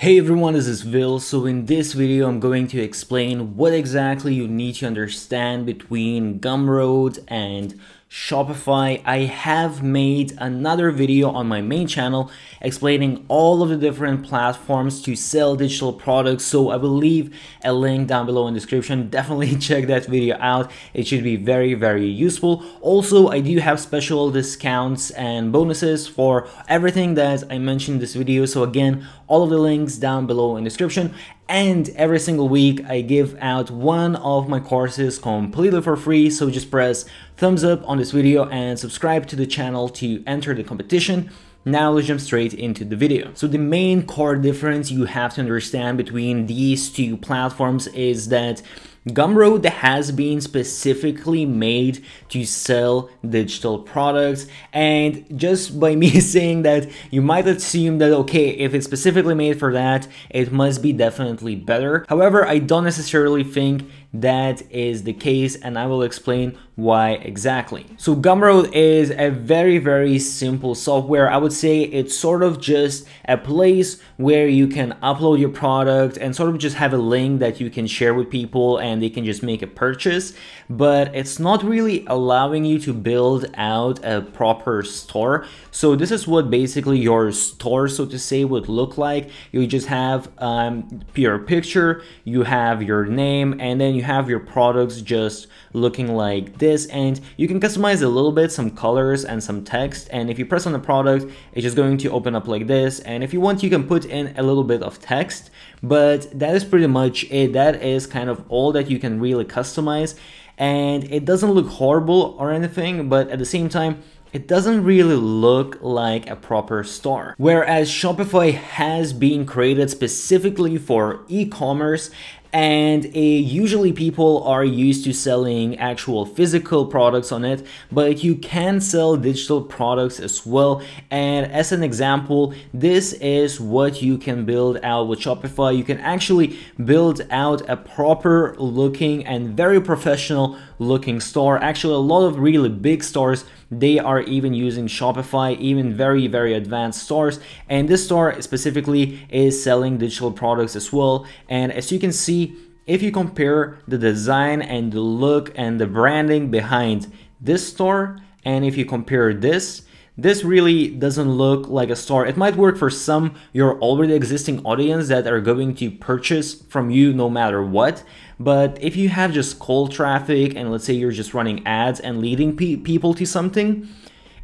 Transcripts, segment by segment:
Hey everyone, this is Will. So in this video, I'm going to explain what exactly you need to understand between Gumroad and Shopify, I have made another video on my main channel explaining all of the different platforms to sell digital products. So I will leave a link down below in the description. Definitely check that video out. It should be very, very useful. Also, I do have special discounts and bonuses for everything that I mentioned in this video. So again, all of the links down below in the description and every single week I give out one of my courses completely for free so just press thumbs up on this video and subscribe to the channel to enter the competition now let's jump straight into the video. So the main core difference you have to understand between these two platforms is that Gumroad has been specifically made to sell digital products. And just by me saying that, you might assume that, okay, if it's specifically made for that, it must be definitely better. However, I don't necessarily think that is the case and I will explain why exactly. So Gumroad is a very, very simple software. I would say it's sort of just a place where you can upload your product and sort of just have a link that you can share with people and and they can just make a purchase, but it's not really allowing you to build out a proper store. So this is what basically your store, so to say, would look like. You just have um, your picture, you have your name, and then you have your products just looking like this. And you can customize a little bit, some colors and some text. And if you press on the product, it's just going to open up like this. And if you want, you can put in a little bit of text, but that is pretty much it. That is kind of all that that you can really customize and it doesn't look horrible or anything, but at the same time, it doesn't really look like a proper store. Whereas Shopify has been created specifically for e-commerce and uh, usually people are used to selling actual physical products on it but you can sell digital products as well and as an example this is what you can build out with Shopify you can actually build out a proper looking and very professional looking store. Actually, a lot of really big stores, they are even using Shopify, even very, very advanced stores. And this store specifically is selling digital products as well. And as you can see, if you compare the design and the look and the branding behind this store, and if you compare this this really doesn't look like a store. It might work for some your already existing audience that are going to purchase from you no matter what. But if you have just cold traffic and let's say you're just running ads and leading pe people to something,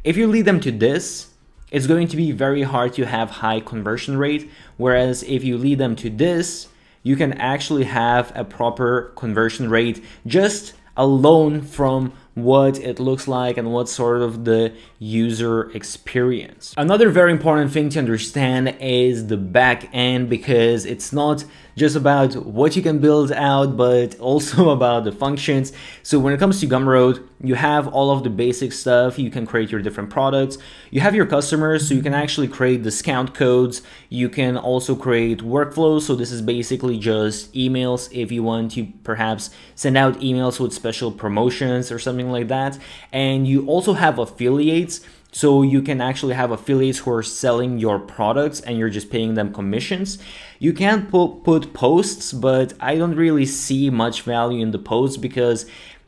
if you lead them to this, it's going to be very hard to have high conversion rate. Whereas if you lead them to this, you can actually have a proper conversion rate just alone from what it looks like and what sort of the user experience. Another very important thing to understand is the back end because it's not just about what you can build out, but also about the functions. So when it comes to Gumroad, you have all of the basic stuff. You can create your different products. You have your customers, so you can actually create discount codes. You can also create workflows. So this is basically just emails if you want to perhaps send out emails with special promotions or something like that. And you also have affiliates. So you can actually have affiliates who are selling your products and you're just paying them commissions. You can put, put posts, but I don't really see much value in the posts because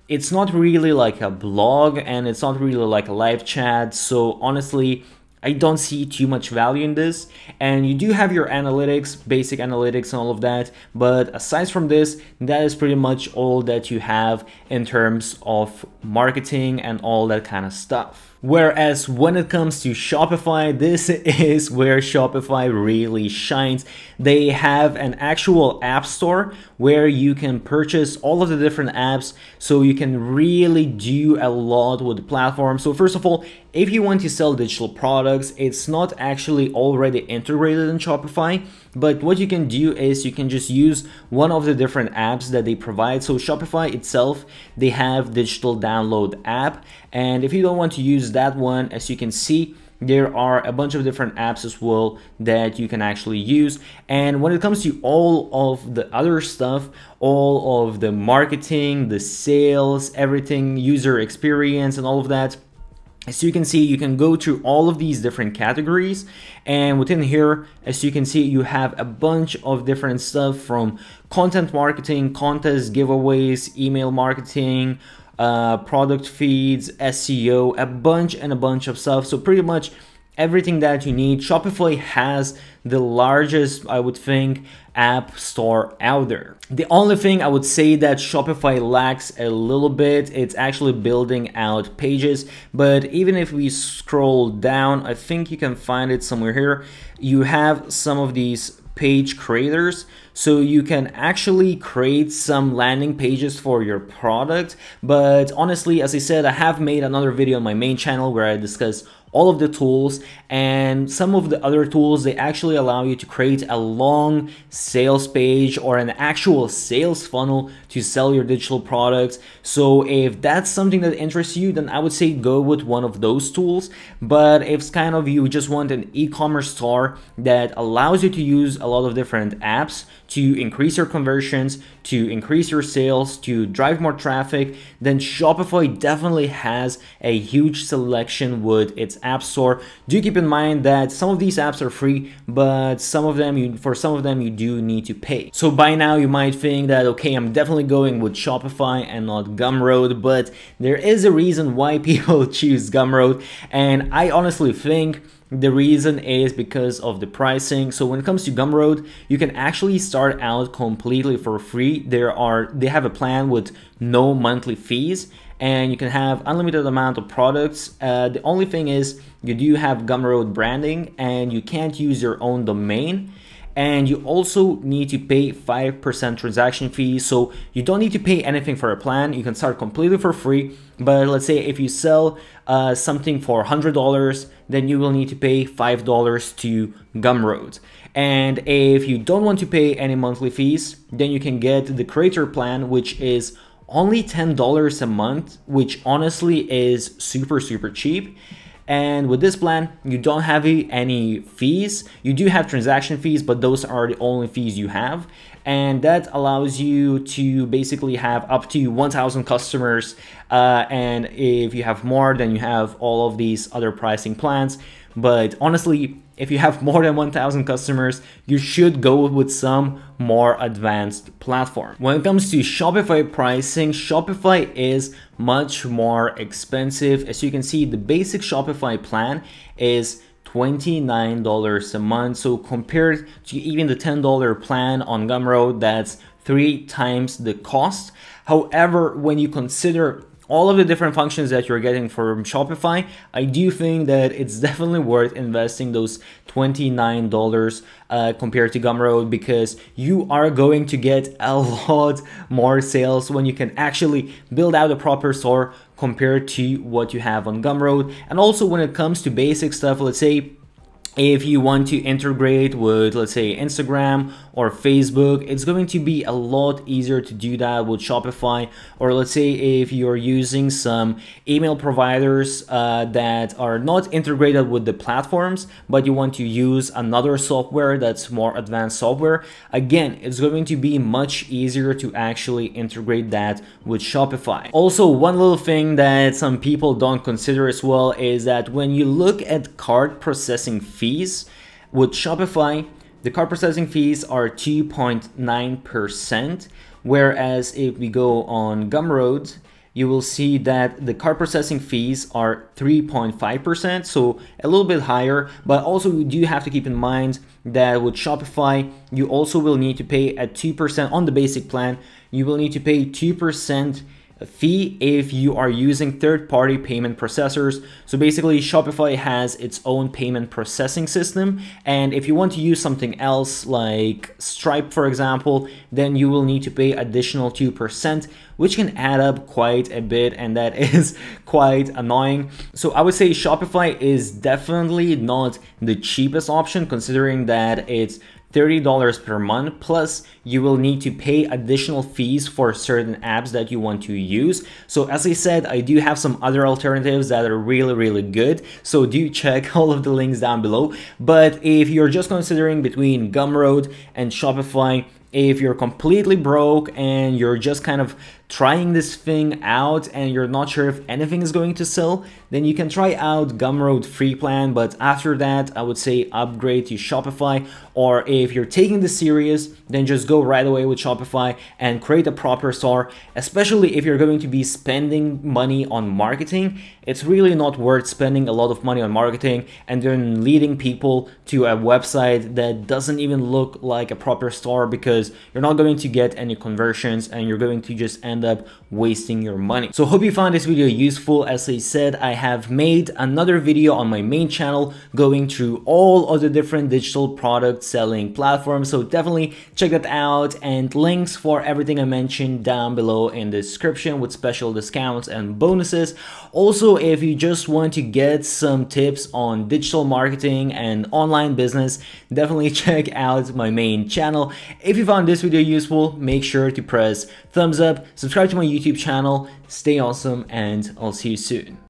it's not really like a blog and it's not really like a live chat. So honestly, I don't see too much value in this. And you do have your analytics, basic analytics, and all of that. But aside from this, that is pretty much all that you have in terms of marketing and all that kind of stuff. Whereas when it comes to Shopify, this is where Shopify really shines. They have an actual app store where you can purchase all of the different apps so you can really do a lot with the platform. So first of all, if you want to sell digital products, it's not actually already integrated in Shopify. But what you can do is you can just use one of the different apps that they provide. So Shopify itself, they have digital download app. And if you don't want to use that one, as you can see, there are a bunch of different apps as well that you can actually use and when it comes to all of the other stuff all of the marketing the sales everything user experience and all of that as you can see, you can go through all of these different categories and within here, as you can see, you have a bunch of different stuff from content marketing, contests, giveaways, email marketing, uh, product feeds, SEO, a bunch and a bunch of stuff. So pretty much everything that you need. Shopify has the largest, I would think, app store out there. The only thing I would say that Shopify lacks a little bit, it's actually building out pages, but even if we scroll down, I think you can find it somewhere here. You have some of these page creators so you can actually create some landing pages for your product but honestly as i said i have made another video on my main channel where i discuss all of the tools and some of the other tools they actually allow you to create a long sales page or an actual sales funnel to sell your digital products so if that's something that interests you then i would say go with one of those tools but if it's kind of you just want an e-commerce store that allows you to use a lot of different apps to increase your conversions to increase your sales, to drive more traffic, then Shopify definitely has a huge selection with its app store. Do keep in mind that some of these apps are free, but some of them, you, for some of them, you do need to pay. So by now you might think that, okay, I'm definitely going with Shopify and not Gumroad, but there is a reason why people choose Gumroad. And I honestly think the reason is because of the pricing. So when it comes to Gumroad, you can actually start out completely for free. There are they have a plan with no monthly fees and you can have unlimited amount of products. Uh, the only thing is you do have Gumroad branding and you can't use your own domain and you also need to pay 5% transaction fee. So you don't need to pay anything for a plan. You can start completely for free. But let's say if you sell uh, something for $100, then you will need to pay $5 to Gumroad. And if you don't want to pay any monthly fees, then you can get the creator plan, which is only $10 a month, which honestly is super, super cheap. And with this plan, you don't have any fees. You do have transaction fees, but those are the only fees you have. And that allows you to basically have up to 1,000 customers. Uh, and if you have more, then you have all of these other pricing plans. But honestly, if you have more than 1000 customers, you should go with some more advanced platform. When it comes to Shopify pricing, Shopify is much more expensive. As you can see, the basic Shopify plan is $29 a month. So compared to even the $10 plan on Gumroad, that's three times the cost. However, when you consider all of the different functions that you're getting from Shopify, I do think that it's definitely worth investing those $29 uh, compared to Gumroad because you are going to get a lot more sales when you can actually build out a proper store compared to what you have on Gumroad. And also when it comes to basic stuff, let's say if you want to integrate with let's say instagram or facebook it's going to be a lot easier to do that with shopify or let's say if you're using some email providers uh, that are not integrated with the platforms but you want to use another software that's more advanced software again it's going to be much easier to actually integrate that with shopify also one little thing that some people don't consider as well is that when you look at card processing fees fees. With Shopify, the card processing fees are 2.9%, whereas if we go on Gumroad, you will see that the card processing fees are 3.5%, so a little bit higher, but also you do have to keep in mind that with Shopify, you also will need to pay at 2% on the basic plan, you will need to pay 2% fee if you are using third-party payment processors. So basically Shopify has its own payment processing system. And if you want to use something else like Stripe, for example, then you will need to pay additional 2%, which can add up quite a bit. And that is quite annoying. So I would say Shopify is definitely not the cheapest option considering that it's $30 per month plus you will need to pay additional fees for certain apps that you want to use so as i said i do have some other alternatives that are really really good so do check all of the links down below but if you're just considering between gumroad and shopify if you're completely broke and you're just kind of trying this thing out and you're not sure if anything is going to sell, then you can try out Gumroad free plan. But after that, I would say upgrade to Shopify. Or if you're taking this serious, then just go right away with Shopify and create a proper store. Especially if you're going to be spending money on marketing, it's really not worth spending a lot of money on marketing and then leading people to a website that doesn't even look like a proper store because you're not going to get any conversions and you're going to just end end up wasting your money. So hope you found this video useful. As I said, I have made another video on my main channel going through all of the different digital product selling platforms. So definitely check that out and links for everything I mentioned down below in the description with special discounts and bonuses. Also, if you just want to get some tips on digital marketing and online business, definitely check out my main channel. If you found this video useful, make sure to press thumbs up, subscribe subscribe to my YouTube channel, stay awesome, and I'll see you soon.